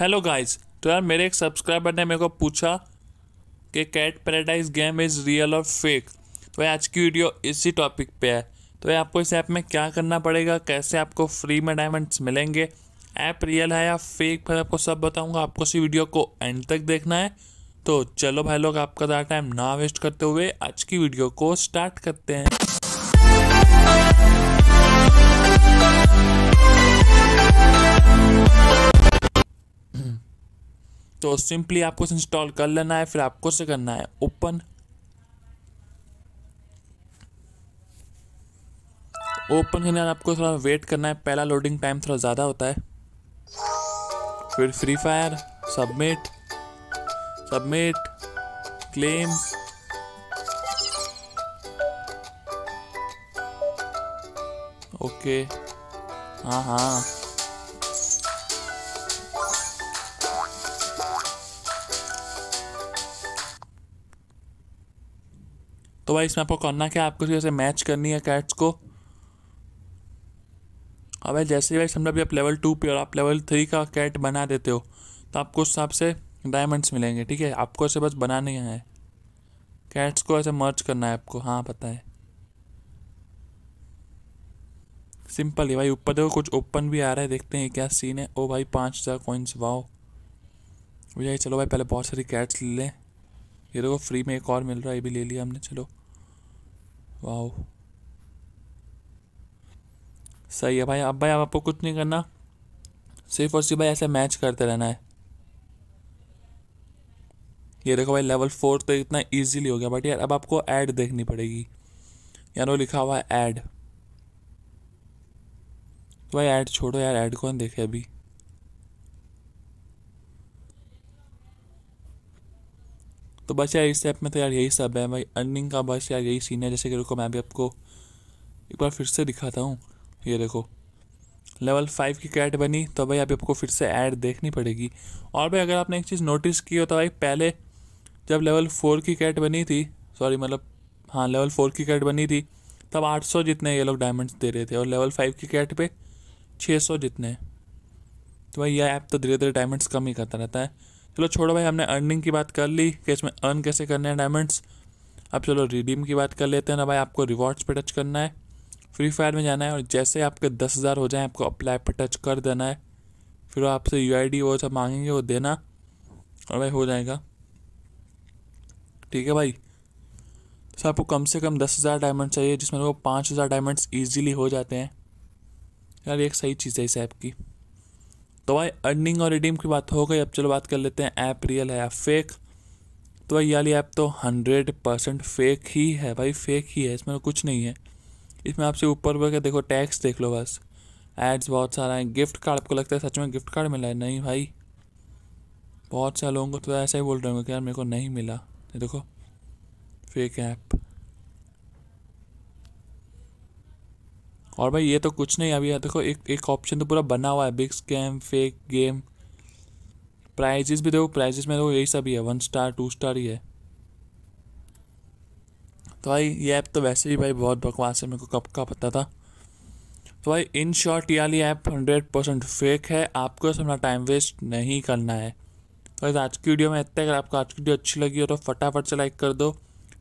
hello guys तो यार मेरे एक सब्सक्राइबर ने मेरे को पूछा कि Cat Paradise game is real और फेक तो आज की वीडियो इसी टॉपिक पे है तो आपको इस ऐप में क्या करना पड़ेगा कैसे आपको फ्री में डायमंड्स मिलेंगे ऐप रियल है या फेक फिर आपको सब बताऊंगा आपको इसी वीडियो को एंड तक देखना है तो चलो भाई लोग आपका ज़्यादा टाइम ना वेस्ट करते हुए आज की वीडियो को स्टार्ट करते हैं तो सिंपली आपको इंस्टॉल कर लेना है फिर आपको से करना है ओपन ओपन करने आपको थोड़ा वेट करना है पहला लोडिंग टाइम थोड़ा ज़्यादा होता है फिर Free Fire submit submit claim okay हाँ हाँ तो भाई इसमें आपको करना क्या आपको जैसे मैच करनी है कैट्स को अब भाई जैसे भाई समझ अभी आप लेवल टू पे और आप लेवल थ्री का कैट बना देते हो तो आपको उस हिसाब से डायमंड्स मिलेंगे ठीक है आपको ऐसे बस बनाने है कैट्स को ऐसे मर्च करना है आपको हाँ पता है सिंपल ही भाई ऊपर देखो कुछ ओपन भी आ रहा है देखते हैं क्या सीन है ओ भाई पाँच हज़ार कॉइन्स वाओ भैया चलो भाई पहले बहुत सारी कैट्स ले लें ये देखो फ्री में एक और मिल रहा है ये भी ले लिया हमने चलो वाह सही है भाई अब भाई अब आपको कुछ नहीं करना सिर्फ और सिर्फ भाई ऐसे मैच करते रहना है ये देखो भाई लेवल फोर तो इतना इजीली हो गया बट यार अब आपको ऐड देखनी पड़ेगी यार वो लिखा हुआ है ऐड तो भाई ऐड छोड़ो यार ऐड कौन देखे अभी तो बस यार इस ऐप में तो यार यही सब है भाई अर्निंग का बस यार यही सीन है जैसे कि रुको मैं भी आपको एक बार फिर से दिखाता हूँ ये देखो लेवल फाइव की कैट बनी तो भाई अभी आपको फिर से ऐड देखनी पड़ेगी और भाई अगर आपने एक चीज़ नोटिस की हो तो भाई पहले जब लेवल फोर की कैट बनी थी सॉरी मतलब हाँ लेवल फोर की कैट बनी थी तब 800 जितने ये लोग डायमंड्स दे रहे थे और लेवल फाइव की कैट पे 600 जितने तो भाई यह ऐप तो धीरे धीरे डायमंड्स कम ही करता रहता है चलो छोड़ो भाई हमने अर्निंग की बात कर ली कि इसमें अर्न कैसे करने हैं डायमंड्स अब चलो रिडीम की बात कर लेते हैं ना भाई आपको रिवॉर्ड्स पर टच करना है फ्री फायर में जाना है और जैसे आपके दस हज़ार हो जाए आपको अप्लाई पर टच कर देना है फिर आपसे यू आई डी वो सब मांगेंगे वो देना और भाई हो जाएगा ठीक है भाई सर तो आपको कम से कम दस हज़ार डायमंड चाहिए जिसमें वो पाँच हज़ार डायमंड्स ईजीली हो जाते हैं यार एक सही चीज़ है इस ऐप की तो भाई अर्निंग और रिडीम की बात हो गई अब चलो बात कर लेते हैं ऐप रियल है या फेक तो भाई यही ऐप तो हंड्रेड परसेंट फेक ही है भाई फेक ही है इसमें तो कुछ नहीं है इसमें आपसे ऊपर ऊपर के देखो टैक्स देख लो बस एड्स बहुत सारा है गिफ्ट कार्ड आपको लगता है सच में गिफ्ट कार्ड मिला है नहीं भाई बहुत सारे लोगों को तो ऐसा ही बोल रहे होंगे कि यार मेरे को नहीं मिला ये देखो फेक ऐप और भाई ये तो कुछ नहीं अभी देखो एक एक ऑप्शन तो पूरा बना हुआ है big scam fake game prizes भी देखो प्राइजेस में देखो यही सब ही है वन स्टार टू स्टार ही है तो भाई ये ऐप तो वैसे भी भाई बहुत बकवास है मेरे को कब का पता था तो भाई इन शॉर्ट ये वाली ऐप हंड्रेड परसेंट फेक है आपको अपना टाइम वेस्ट नहीं करना है तो आज की वीडियो में इतना अगर आपको आज की वीडियो अच्छी लगी हो तो फटाफट से लाइक कर दो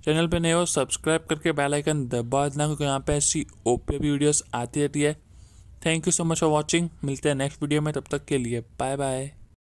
चैनल पे नए हो सब्सक्राइब करके बेल आइकन दबा देना क्योंकि यहाँ पे ऐसी ओपी भी वीडियोस आती रहती है thank you so much for watching मिलते हैं नेक्स्ट वीडियो में तब तक के लिए बाय बाय